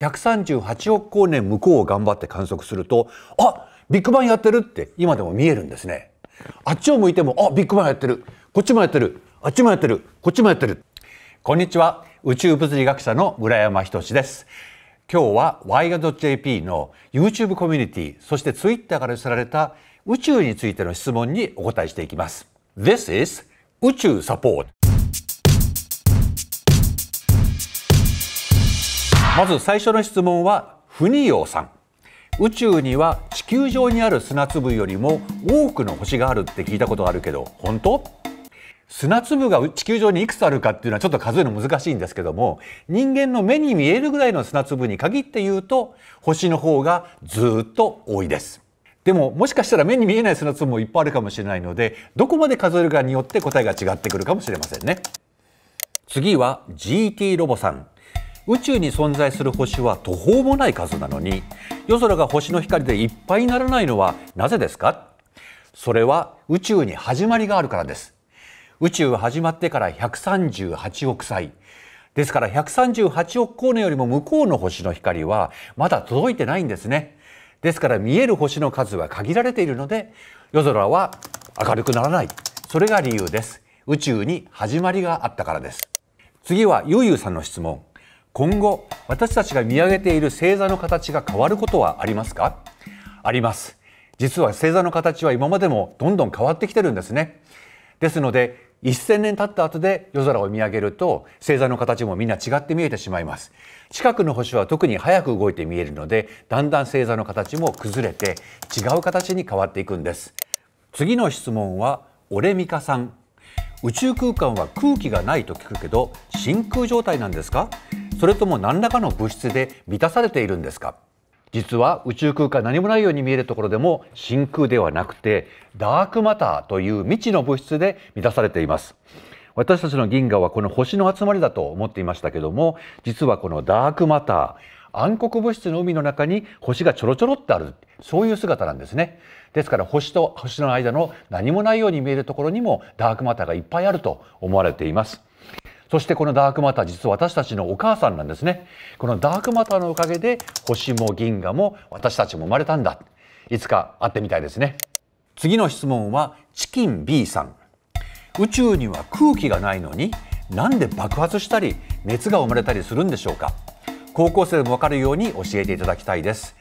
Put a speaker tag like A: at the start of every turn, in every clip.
A: 138億光年向こうを頑張って観測するとあビッグバンやってるって今でも見えるんですねあっちを向いてもあビッグバンやってるこっちもやってるあっちもやってるこっちもやってるこんにちは宇宙物理学者の村山仁です今日は y.jp の YouTube コミュニティそして Twitter から寄せられた宇宙についての質問にお答えしていきます This is 宇宙サポートまず最初の質問はフニヨさん宇宙には地球上にある砂粒よりも多くの星があるって聞いたことあるけど本当砂粒が地球上にいくつあるかっていうのはちょっと数えるの難しいんですけども人間の目に見えるぐらいの砂粒に限って言うと星の方がずっと多いですでももしかしたら目に見えない砂粒もいっぱいあるかもしれないのでどこまで数えるかによって答えが違ってくるかもしれませんね次は GT ロボさん宇宙に存在する星は途方もない数なのに夜空が星の光でいっぱいにならないのはなぜですかそれは宇宙に始まりがあるからです宇宙は始まってから138億歳ですから138億光年よりも向こうの星の光はまだ届いてないんですねですから見える星の数は限られているので夜空は明るくならないそれが理由です宇宙に始まりがあったからです次はゆうゆうさんの質問今後私たちが見上げている星座の形が変わることはありますかあります実は星座の形は今までもどんどん変わってきてるんですねですので1000年経った後で夜空を見上げると星座の形もみんな違って見えてしまいます近くの星は特に早く動いて見えるのでだんだん星座の形も崩れて違う形に変わっていくんです次の質問はオレミカさん宇宙空間は空気がないと聞くけど真空状態なんですかそれとも何らかの物質で満たされているんですか実は宇宙空間何もないように見えるところでも真空ではなくてダークマターという未知の物質で満たされています私たちの銀河はこの星の集まりだと思っていましたけども実はこのダークマター暗黒物質の海の中に星がちょろちょろってあるそういう姿なんですねですから星と星の間の何もないように見えるところにもダークマターがいっぱいあると思われていますそしてこのダークマター実は私たちのお母さんなんですねこのダークマターのおかげで星も銀河も私たちも生まれたんだいつか会ってみたいですね次の質問はチキン B さん宇宙には空気がないのになんで爆発したり熱が生まれたりするんでしょうか高校生でもわかるように教えていただきたいです。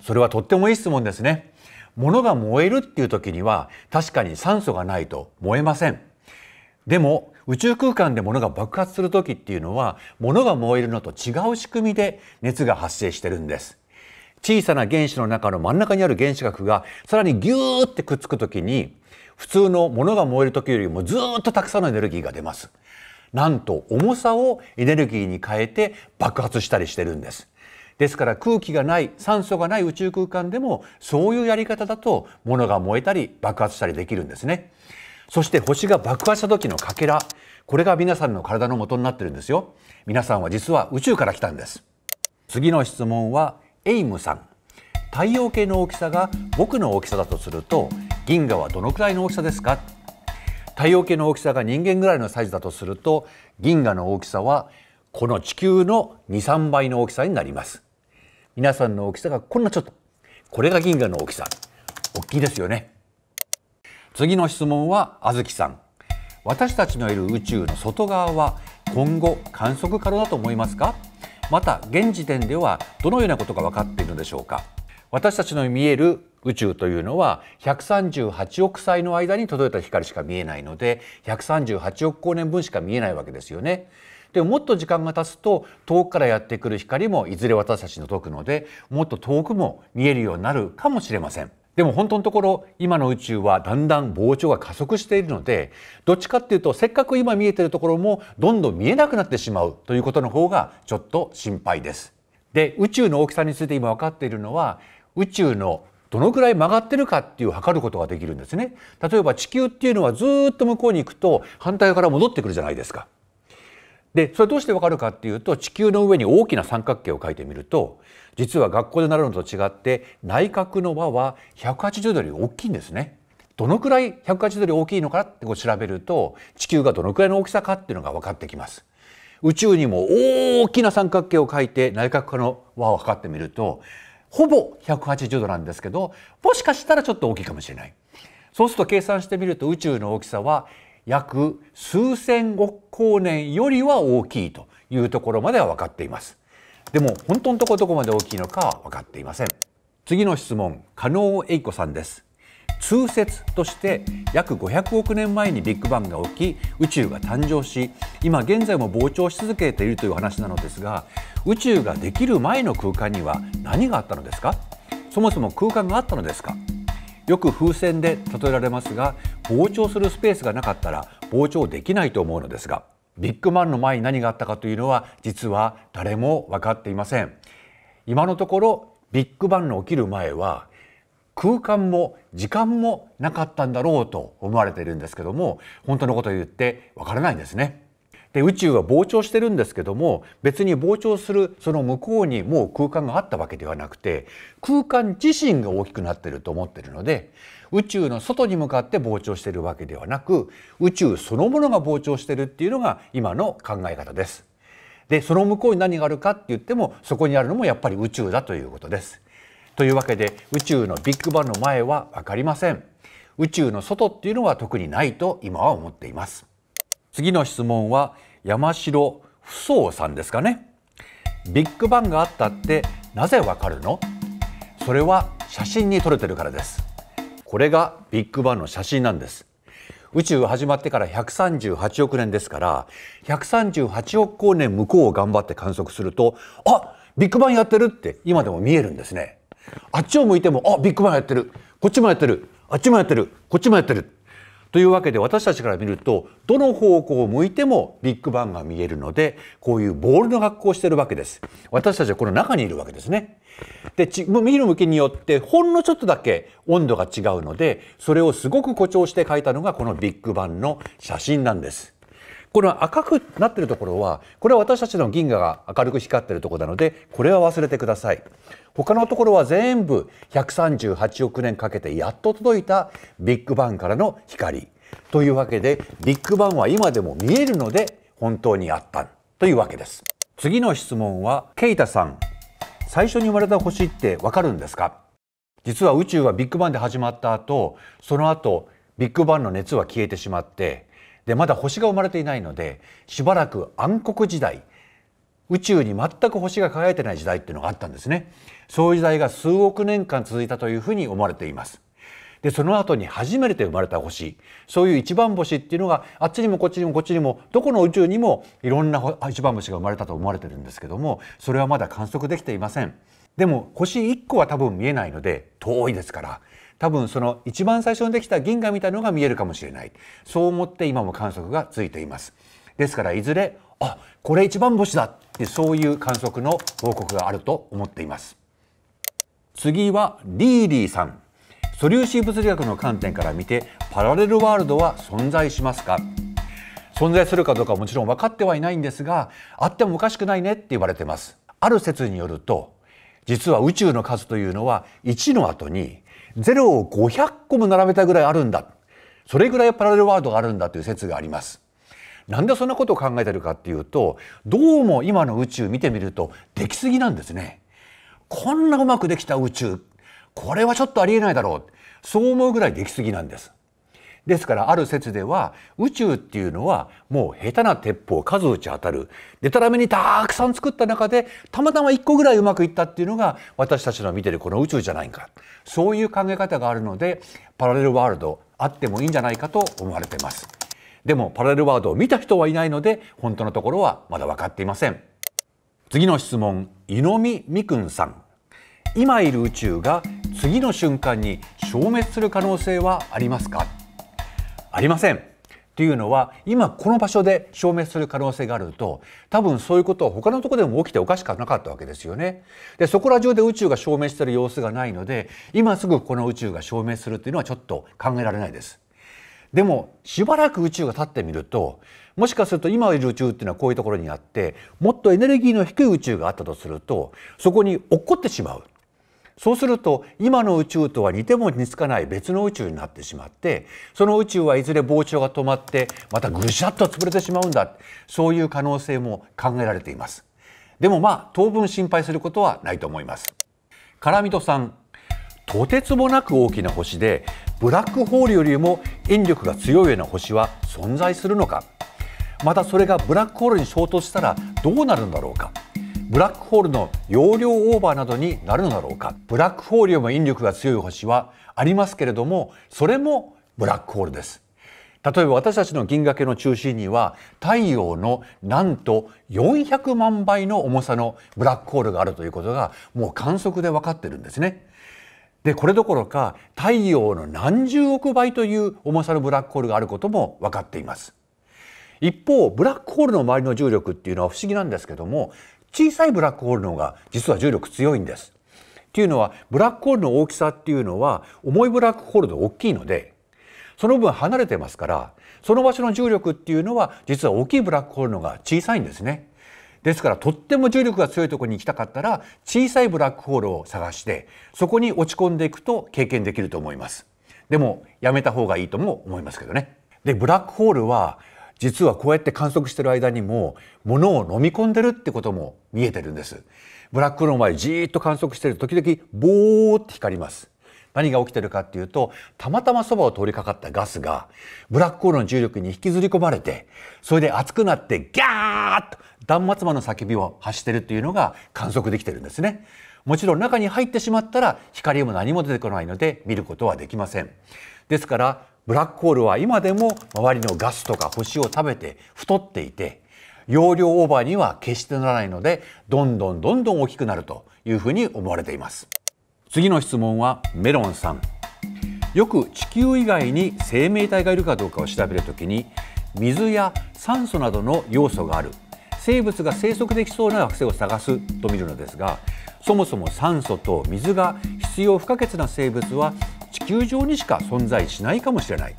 A: それはとってもいい質問ですね。物が燃えるっていう時には確かに酸素がないと燃えません。でも宇宙空間で物が爆発する時っていうのは物が燃えるのと違う仕組みで熱が発生してるんです。小さな原子の中の真ん中にある原子核がさらにギューってくっつく時に普通の物が燃える時よりもずっとたくさんのエネルギーが出ます。なんと重さをエネルギーに変えて爆発したりしてるんです。ですから空気がない酸素がない宇宙空間でもそういうやり方だと物が燃えたり爆発したりできるんですね。そして星が爆発した時のかけらこれが皆さんの体の元になってるんですよ。皆さんは実は宇宙から来たんです。次の質問はエイムさん。太陽系の大きさが僕の大きさだとすると銀河はどのくらいの大きさですか太陽系の大きさが人間ぐらいのサイズだとすると銀河の大きさはこの地球の23倍の大きさになります皆さんの大きさがこんなちょっとこれが銀河の大きさ大きいですよね次の質問はあずきさん私たちのいる宇宙の外側は今後観測可能だと思いますかまた現時点ではどのようなことが分かっているのでしょうか私たちの見える宇宙というのは138億歳の間に届いた光しか見えないので138億光年分しか見えないわけですよね。でももっと時間が経つと遠くからやってくる光もいずれ私たちに届くのでもっと遠くも見えるようになるかもしれません。でも本当のところ今の宇宙はだんだん膨張が加速しているのでどっちかっていうとせっかく今見えてるところもどんどん見えなくなってしまうということの方がちょっと心配です。で宇宙の大きさについて今分かっているのは宇宙のどのくらい曲がってるかっていう測ることができるんですね例えば地球っていうのはずっと向こうに行くと反対側から戻ってくるじゃないですかでそれどうしてわかるかっていうと地球の上に大きな三角形を描いてみると実は学校で習うのと違って内角の和は180度より大きいんですね。どのくらい180度より大きいのかってこう調べると地球がどのくらいの大きさかっていうのが分かってきます。宇宙にも大きな三角形を描いて内角化の和を測ってみるとほぼ180度なんですけどもしかしたらちょっと大きいかもしれないそうすると計算してみると宇宙の大きさは約数千億光年よりは大きいというところまでは分かっていますでも本当のところどこまで大きいのかは分かっていません次の質問加納英子さんです通説として約500億年前にビッグバンが起き宇宙が誕生し今現在も膨張し続けているという話なのですが宇宙ができる前の空間には何があったのですかそもそも空間があったのですかよく風船で例えられますが膨張するスペースがなかったら膨張できないと思うのですがビッグバンの前に何があったかというのは実は誰も分かっていません今のところビッグバンの起きる前は空間も時間もなかったんだろうと思われているんですけども本当のことを言ってわからないんですね。で宇宙は膨張してるんですけども別に膨張するその向こうにもう空間があったわけではなくて空間自身が大きくなってると思っているので宇宙の外に向かって膨張してるわけではなく宇宙そのものが膨張してるっていうのが今の考え方です。でその向こうに何があるかって言ってもそこにあるのもやっぱり宇宙だということです。というわけで宇宙のビッグバンの前は分かりません宇宙の外っていうのは特にないと今は思っています次の質問は山城不相さんですかねビッグバンがあったってなぜわかるのそれは写真に撮れてるからですこれがビッグバンの写真なんです宇宙始まってから138億年ですから138億光年向こうを頑張って観測するとあビッグバンやってるって今でも見えるんですねあっちを向いてもあビッグバンやってるこっちもやってるあっちもやってるこっちもやってるというわけで私たちから見るとどの方向を向いてもビッグバンが見えるのでこういうボールの格好をしてるわけです私たちはこの中にいるわけですねで見る向きによってほんのちょっとだけ温度が違うのでそれをすごく誇張して書いたのがこのビッグバンの写真なんですこの赤くなってるところはこれは私たちの銀河が明るく光ってるところなのでこれは忘れてください他のところは全部138億年かけてやっと届いたビッグバンからの光というわけでビッグバンは今でも見えるので本当にあったというわけです次の質問はケイタさん最初に生まれた星ってわかるんですか実は宇宙はビッグバンで始まった後その後ビッグバンの熱は消えてしまってでまだ星が生まれていないのでしばらく暗黒時代宇宙に全く星が輝いてない時代っていうのがあったんですねそういう時代が数億年間続いたというふうに思われていますでその後に初めて生まれた星そういう一番星っていうのがあっちにもこっちにもこっちにもどこの宇宙にもいろんな一番星が生まれたと思われてるんですけどもそれはまだ観測できていませんでも星1個は多分見えないので遠いですから多分その一番最初にできた銀河みたいのが見えるかもしれないそう思って今も観測がついていますですからいずれあこれ一番星だってそういう観測の報告があると思っています次はリーリーさん素粒子物理学の観点から見てパラレルワールドは存在しますか存在するかどうかはもちろん分かってはいないんですがあってもおかしくないねって言われてますある説によると実は宇宙の数というのは1の後にゼロを500個も並べたぐらいあるんだそれぐらいパラレルワールドがあるんだという説があります。なんでそんなことを考えてるかっていうとどうも今の宇宙見てみるとできすぎなんですね。こんなうまくできた宇宙これはちょっとありえないだろうそう思うぐらいできすぎなんです。ですからある説では宇宙っていうのはもう下手な鉄砲数打ち当たるでたらめにたくさん作った中でたまたま1個ぐらいうまくいったっていうのが私たちの見てるこの宇宙じゃないかそういう考え方があるのでパラレルワールドあってもいいんじゃないかと思われてます。でもパラレルワールドを見た人はいないので本当のところはまだ分かっていません。次の質問井上美くんさん今いる宇宙が次の瞬間に消滅する可能性はありますかありません。というのは今この場所で消滅する可能性があると多分そういうことは他のとこでも起きておかしくなかったわけですよね。でそこら中で宇宙が消滅してる様子がないので今すぐこの宇宙が消滅するっていうのはちょっと考えられないです。でもしばらく宇宙が経ってみるともしかすると今いる宇宙っていうのはこういうところにあってもっとエネルギーの低い宇宙があったとするとそこに落っこってしまうそうすると今の宇宙とは似ても似つかない別の宇宙になってしまってその宇宙はいずれ膨張が止まってまたぐしゃっと潰れてしまうんだそういう可能性も考えられていますでもまあ当分心配することはないと思いますカラミトさんとてつもなく大きな星でブラックホールよりも引力が強いような星は存在するのかまたそれがブラックホールに衝突したらどうなるんだろうかブラックホールの容量オーバーなどになるのだろうかブラックホールよりも引力が強い星はありますけれどもそれもブラックホールです例えば私たちの銀河系の中心には太陽のなんと400万倍の重さのブラックホールがあるということがもう観測で分かってるんですね。でこれどころか太陽の何十億倍という重さのブラックホールがあることも分かっています。一方ブラックホールの周りの重力っていうのは不思議なんですけども小さいブラックホールの方が実は重力強いんです。っていうのはブラックホールの大きさっていうのは重いブラックホールで大きいのでその分離れてますからその場所の重力っていうのは実は大きいブラックホールの方が小さいんですね。ですからとっても重力が強いところに行きたかったら小さいブラックホールを探してそこに落ち込んでいくと経験できると思います。でもやめた方がいいとも思いますけどね。でブラックホールは実はこうやって観測してる間にも物を飲み込んでるってことも見えてるんですブラックホールの前じーっと観測してると時々ボーって光ります何が起きてるかっていうとたまたまそばを通りかかったガスがブラックホールの重力に引きずり込まれてそれで熱くなってギャーッと断末魔の叫びを発してるっていうのが観測できてるんですねもちろん中に入ってしまったら光も何も出てこないので見ることはできませんですからブラックホールは今でも周りのガスとか星を食べて太っていて容量オーバーには決してならないのでどんどんどんどん大きくなるというふうに思われています次の質問はメロンさんよく地球以外に生命体がいるかどうかを調べるときに水や酸素などの要素がある生物が生息できそうな惑星を探すと見るのですがそもそも酸素と水が必要不可欠な生物は地球上にしか存在しないかもしれない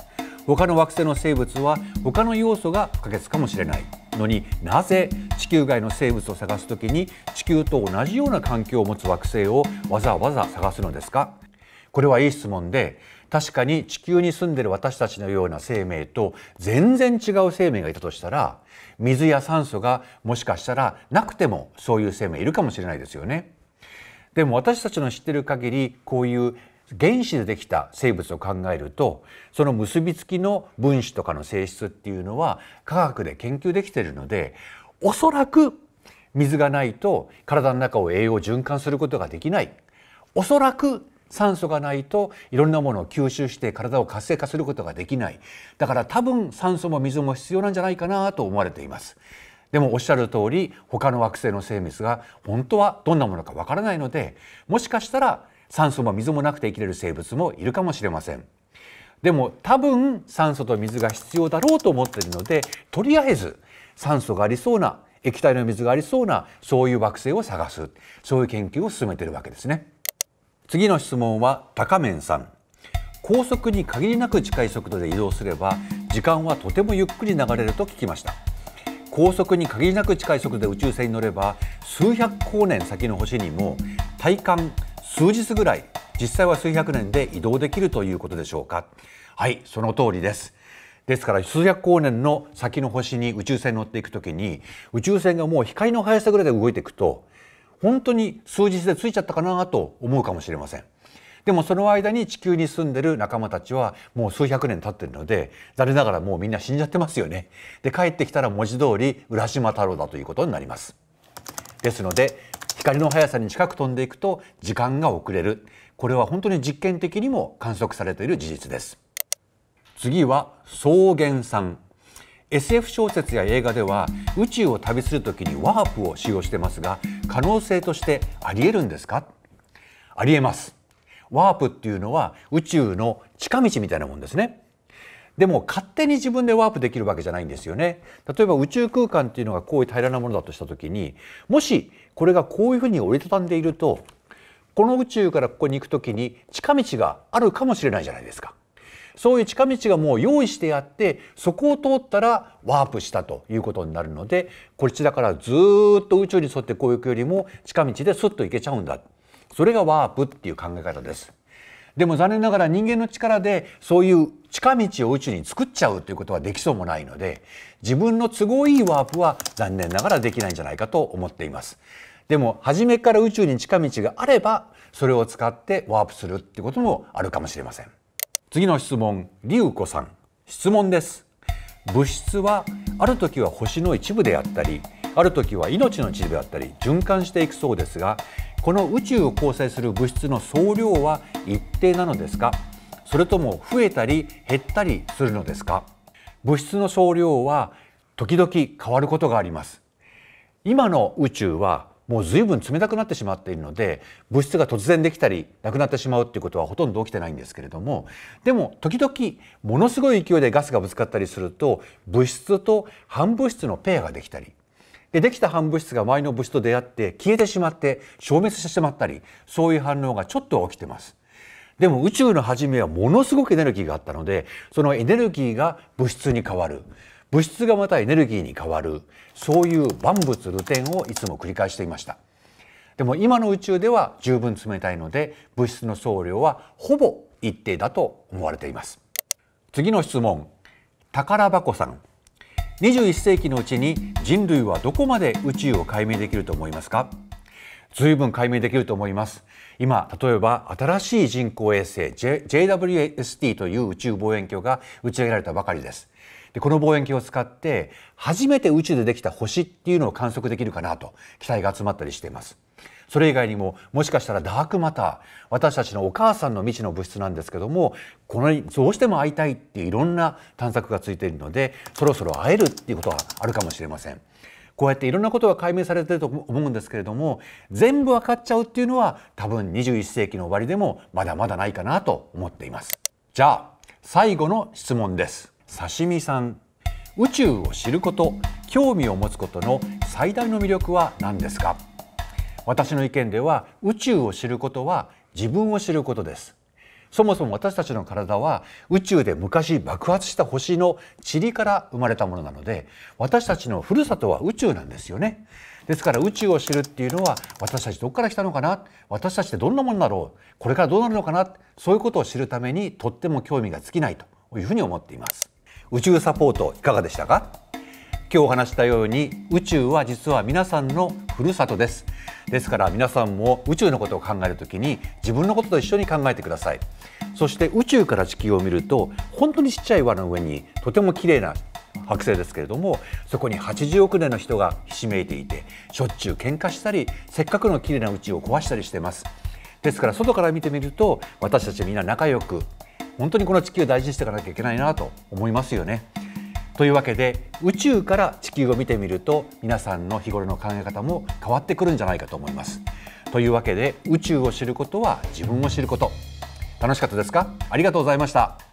A: 他の惑星の生物は他の要素が不可欠かもしれないのになぜ地球外の生物を探すときに地球と同じような環境を持つ惑星をわざわざ探すのですかこれはいい質問で確かに地球に住んでいる私たちのような生命と全然違う生命がいたとしたら水や酸素がもしかしたらなくてもそういう生命いるかもしれないですよね。でも私たちの知っている限りこういう原子でできた生物を考えるとその結びつきの分子とかの性質っていうのは科学で研究できているのでおそらく水がないと体の中を栄養循環することができないおそらく酸素がないといろんなものを吸収して体を活性化することができないだから多分酸素も水も必要なんじゃないかなと思われていますでもおっしゃる通り他の惑星の生物が本当はどんなものかわからないのでもしかしたら酸素も水もなくて生きれる生物もいるかもしれませんでも多分酸素と水が必要だろうと思っているのでとりあえず酸素がありそうな液体の水がありそうなそういう惑星を探すそういう研究を進めているわけですね次の質問は高面さん高速に限りなく近い速度で移動すれば時間はとてもゆっくり流れると聞きました高速に限りなく近い速度で宇宙船に乗れば数百光年先の星にも体感数日ぐらい実際は数百年で移動できるということでしょうかはいその通りですですから数百光年の先の星に宇宙船に乗っていくときに宇宙船がもう光の速さぐらいで動いていくと本当に数日で着いちゃったかなと思うかもしれませんでもその間に地球に住んでる仲間たちはもう数百年経ってるので残念ながらもうみんな死んじゃってますよねで帰ってきたら文字通り浦島太郎だということになりますですので光の速さに近く飛んでいくと時間が遅れるこれは本当に実験的にも観測されている事実です次は草原ん SF 小説や映画では宇宙を旅する時にワープを使用してますが可能性としてありえるんですかありえますワープっていうのは宇宙の近道みたいなもんですねでも勝手に自分でワープできるわけじゃないんですよね。例えば宇宙空間っていうのがこういう平らなものだとした時にもしこれがこういうふうに折りたたんでいるとこの宇宙からここに行く時に近道があるかもしれないじゃないですか。そういう近道がもう用意してあってそこを通ったらワープしたということになるのでこっちだからずっと宇宙に沿ってこう行くよりも近道でスッと行けちゃうんだそれがワープっていう考え方です。でも残念ながら人間の力でそういう近道を宇宙に作っちゃうということはできそうもないので自分の都合いいワープは残念ながらできないんじゃないかと思っています。でも初めから宇宙に近道があればそれを使ってワープするってこともあるかもしれません。次の質問、リゅうさん。質問です。物質はある時は星の一部であったりある時は命の一部であったり循環していくそうですがこの宇宙を構成する物質の総量は一定なのですかそれとも増えたり減ったりするのですか物質の総量は時々変わることがあります今の宇宙はもうずいぶん冷たくなってしまっているので物質が突然できたりなくなってしまうということはほとんど起きてないんですけれどもでも時々ものすごい勢いでガスがぶつかったりすると物質と反物質のペアができたりでできた反物質が周りの物質と出会って消えてしまって消滅してしまったりそういう反応がちょっと起きてます。でも宇宙の初めはものすごくエネルギーがあったのでそのエネルギーが物質に変わる物質がまたエネルギーに変わるそういう万物流転をいつも繰り返していました。でも今の宇宙では十分冷たいので物質の総量はほぼ一定だと思われています。次の質問宝箱さん21世紀のうちに人類はどこまで宇宙を解明できると思いますか随分解明できると思います。今、例えば新しい人工衛星 J JWST という宇宙望遠鏡が打ち上げられたばかりです。でこの望遠鏡を使って初めて宇宙でできた星っていうのを観測できるかなと期待が集まったりしています。それ以外にももしかしたらダークマター私たちのお母さんの未知の物質なんですけどもこのどうしても会いたいっていろんな探索がついているのでそろそろ会えるっていうことはあるかもしれません。こうやっていろんなことが解明されてると思うんですけれども全部分かっちゃうっていうのは多分21世紀の終わりでもまだまだないかなと思っていますじゃあ最後の質問です刺身さん宇宙を知ること興味を持つことの最大の魅力は何ですか私の意見では宇宙を知ることは自分を知ることですそもそも私たちの体は宇宙で昔爆発した星の塵から生まれたものなので私たちのふるさとは宇宙なんですよねですから宇宙を知るっていうのは私たちどこから来たのかな私たちってどんなもんだろうこれからどうなるのかなそういうことを知るためにとっても興味が尽きないというふうに思っています宇宙サポートいかがでしたか今日お話したように宇宙は実は皆さんのふるさとですですから皆さんも宇宙のことを考えるときに自分のことと一緒に考えてくださいそして宇宙から地球を見ると本当にちっちゃい輪の上にとても綺麗な惑星ですけれどもそこに80億年の人がひしめいていてしょっちゅう喧嘩したりせっかくの綺麗な宇宙を壊したりしてますですから外から見てみると私たちみんな仲良く本当にこの地球を大事にしていかなきゃいけないなと思いますよね。というわけで宇宙から地球を見てみると皆さんの日頃の考え方も変わってくるんじゃないかと思います。というわけで宇宙を知ることは自分を知ること楽しかったですかありがとうございました。